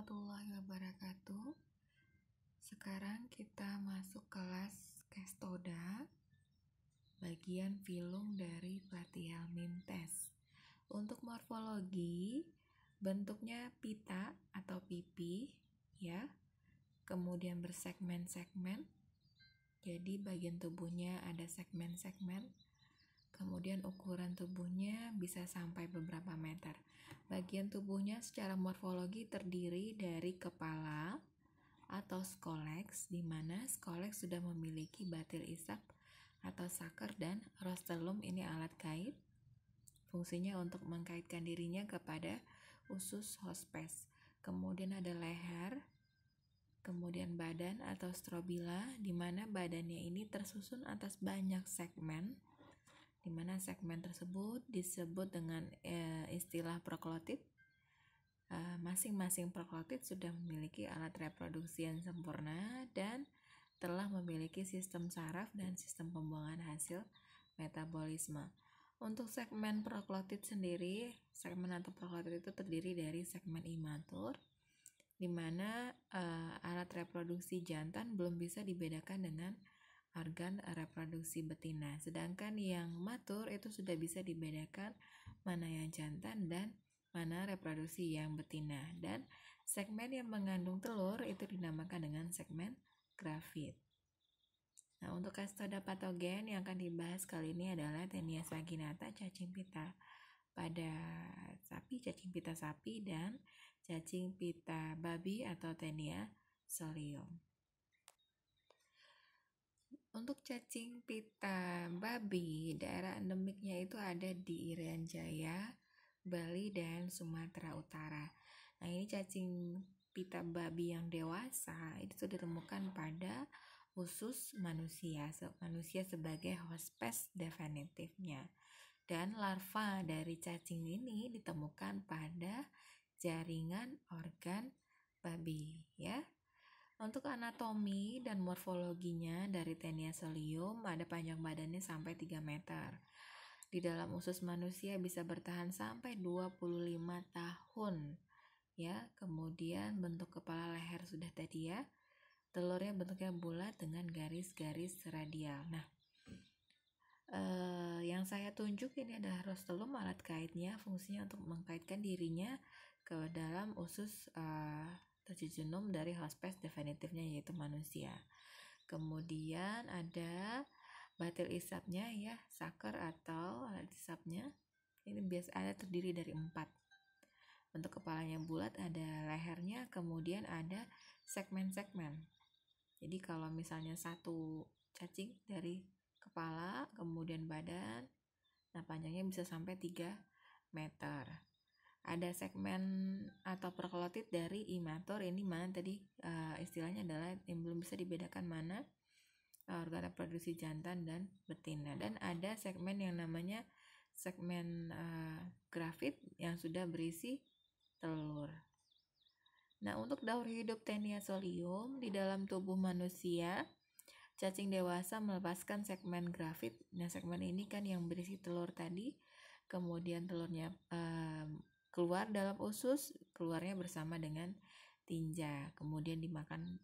warahmatullahi wabarakatuh. Sekarang kita masuk kelas Kestoda, bagian filum dari pelatihan Untuk morfologi, bentuknya pita atau pipi, ya. Kemudian bersegmen-segmen. Jadi bagian tubuhnya ada segmen-segmen Kemudian ukuran tubuhnya bisa sampai beberapa meter. Bagian tubuhnya secara morfologi terdiri dari kepala atau skolex, di mana skoleks sudah memiliki batil isap atau saker dan rostelum ini alat kait. Fungsinya untuk mengkaitkan dirinya kepada usus hospes. Kemudian ada leher, kemudian badan atau strobila, di mana badannya ini tersusun atas banyak segmen di mana segmen tersebut disebut dengan e, istilah proklotit. Eh, masing-masing e, sudah memiliki alat reproduksi yang sempurna dan telah memiliki sistem saraf dan sistem pembuangan hasil metabolisme. Untuk segmen proklotit sendiri, segmen atau proklotit itu terdiri dari segmen imatur, di mana e, alat reproduksi jantan belum bisa dibedakan dengan organ reproduksi betina. Sedangkan yang matur itu sudah bisa dibedakan mana yang jantan dan mana reproduksi yang betina. Dan segmen yang mengandung telur itu dinamakan dengan segmen grafit. Nah, untuk kastoda patogen yang akan dibahas kali ini adalah tenia vaginata cacing pita pada sapi, cacing pita sapi, dan cacing pita babi atau Tenia solium. Untuk cacing pita babi, daerah endemiknya itu ada di Irian Jaya, Bali, dan Sumatera Utara. Nah, ini cacing pita babi yang dewasa itu ditemukan pada usus manusia, manusia sebagai hospes definitifnya. Dan larva dari cacing ini ditemukan pada jaringan organ babi, ya. Untuk anatomi dan morfologinya dari Teniasolium ada panjang badannya sampai 3 meter. Di dalam usus manusia bisa bertahan sampai 25 tahun. Ya, kemudian bentuk kepala leher sudah tadi ya. Telurnya bentuknya bulat dengan garis-garis radial. Nah, eh, yang saya tunjuk ini adalah rostulum alat kaitnya, fungsinya untuk mengkaitkan dirinya ke dalam usus eh, atau genom dari hospes definitifnya yaitu manusia. Kemudian ada batil isapnya ya, saker atau alat isapnya. Ini biasa ada terdiri dari empat. Untuk kepalanya bulat, ada lehernya, kemudian ada segmen-segmen. Jadi kalau misalnya satu cacing dari kepala, kemudian badan, nah panjangnya bisa sampai 3 meter ada segmen atau proklotid dari imator ini mana tadi uh, istilahnya adalah yang belum bisa dibedakan mana uh, eh, organ reproduksi jantan dan betina dan ada segmen yang namanya segmen uh, grafit yang sudah berisi telur. Nah, untuk daur hidup Tenia solium di dalam tubuh manusia, cacing dewasa melepaskan segmen grafit. Nah, segmen ini kan yang berisi telur tadi, kemudian telurnya uh, keluar dalam usus, keluarnya bersama dengan tinja, kemudian dimakan